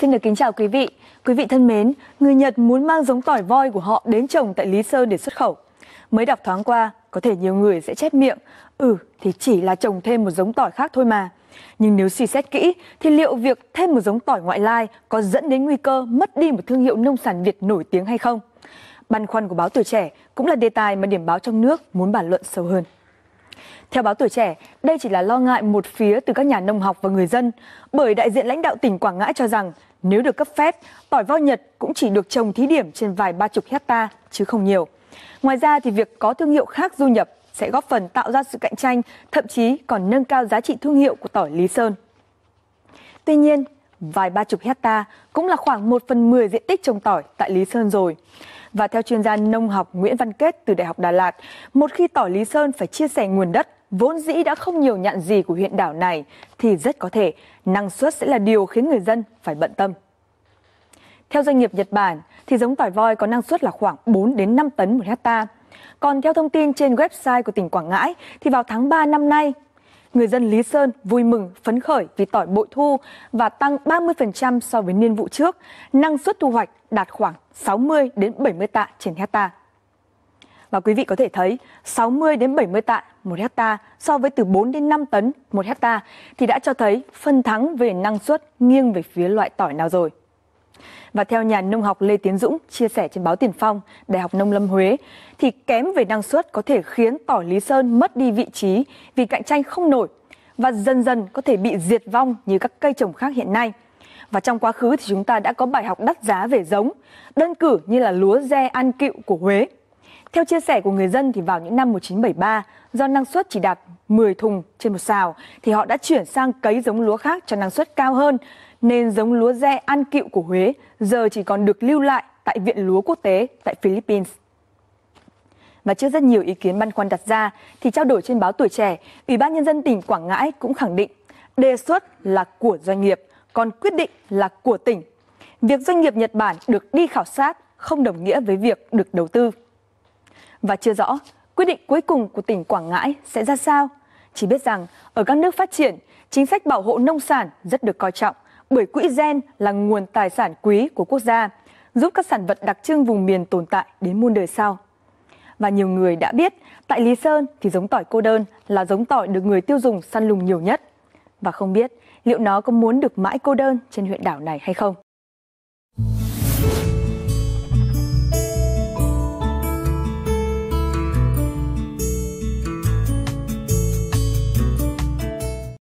Xin được kính chào quý vị. Quý vị thân mến, người Nhật muốn mang giống tỏi voi của họ đến trồng tại Lý Sơn để xuất khẩu. Mới đọc thoáng qua, có thể nhiều người sẽ chép miệng, ừ thì chỉ là trồng thêm một giống tỏi khác thôi mà. Nhưng nếu suy xét kỹ thì liệu việc thêm một giống tỏi ngoại lai có dẫn đến nguy cơ mất đi một thương hiệu nông sản Việt nổi tiếng hay không? Băn khoăn của báo Tuổi Trẻ cũng là đề tài mà điểm báo trong nước muốn bàn luận sâu hơn. Theo báo Tuổi Trẻ, đây chỉ là lo ngại một phía từ các nhà nông học và người dân, bởi đại diện lãnh đạo tỉnh Quảng Ngãi cho rằng nếu được cấp phép, tỏi vo Nhật cũng chỉ được trồng thí điểm trên vài ba chục hecta chứ không nhiều. Ngoài ra thì việc có thương hiệu khác du nhập sẽ góp phần tạo ra sự cạnh tranh, thậm chí còn nâng cao giá trị thương hiệu của tỏi Lý Sơn. Tuy nhiên, vài ba chục hecta cũng là khoảng 1 phần 10 diện tích trồng tỏi tại Lý Sơn rồi. Và theo chuyên gia nông học Nguyễn Văn Kết từ Đại học Đà Lạt, một khi tỏi Lý Sơn phải chia sẻ nguồn đất vốn dĩ đã không nhiều nhạn gì của huyện đảo này thì rất có thể năng suất sẽ là điều khiến người dân phải bận tâm. Theo doanh nghiệp Nhật Bản thì giống tỏi voi có năng suất là khoảng 4 đến 5 tấn một hecta. Còn theo thông tin trên website của tỉnh Quảng Ngãi thì vào tháng 3 năm nay, người dân Lý Sơn vui mừng, phấn khởi vì tỏi bội thu và tăng 30% so với niên vụ trước, năng suất thu hoạch đạt khoảng 60 đến 70 tạ trên hecta. Và quý vị có thể thấy 60 đến 70 tạ một hecta so với từ 4 đến 5 tấn một hecta thì đã cho thấy phân thắng về năng suất nghiêng về phía loại tỏi nào rồi. Và theo nhà nông học Lê Tiến Dũng chia sẻ trên báo Tiền Phong, Đại học Nông Lâm Huế, thì kém về năng suất có thể khiến tỏi Lý Sơn mất đi vị trí vì cạnh tranh không nổi và dần dần có thể bị diệt vong như các cây trồng khác hiện nay. Và trong quá khứ thì chúng ta đã có bài học đắt giá về giống, đơn cử như là lúa re an cựu của Huế. Theo chia sẻ của người dân thì vào những năm 1973, do năng suất chỉ đạt 10 thùng trên một xào, thì họ đã chuyển sang cấy giống lúa khác cho năng suất cao hơn, nên giống lúa re ăn cựu của Huế giờ chỉ còn được lưu lại tại Viện Lúa Quốc tế tại Philippines. Và trước rất nhiều ý kiến băn khoăn đặt ra thì trao đổi trên báo Tuổi Trẻ, Ủy ban Nhân dân tỉnh Quảng Ngãi cũng khẳng định đề xuất là của doanh nghiệp, còn quyết định là của tỉnh. Việc doanh nghiệp Nhật Bản được đi khảo sát không đồng nghĩa với việc được đầu tư và chưa rõ quyết định cuối cùng của tỉnh Quảng Ngãi sẽ ra sao. Chỉ biết rằng ở các nước phát triển, chính sách bảo hộ nông sản rất được coi trọng bởi quỹ gen là nguồn tài sản quý của quốc gia, giúp các sản vật đặc trưng vùng miền tồn tại đến muôn đời sau. Và nhiều người đã biết, tại Lý Sơn thì giống tỏi cô đơn là giống tỏi được người tiêu dùng săn lùng nhiều nhất. Và không biết liệu nó có muốn được mãi cô đơn trên huyện đảo này hay không.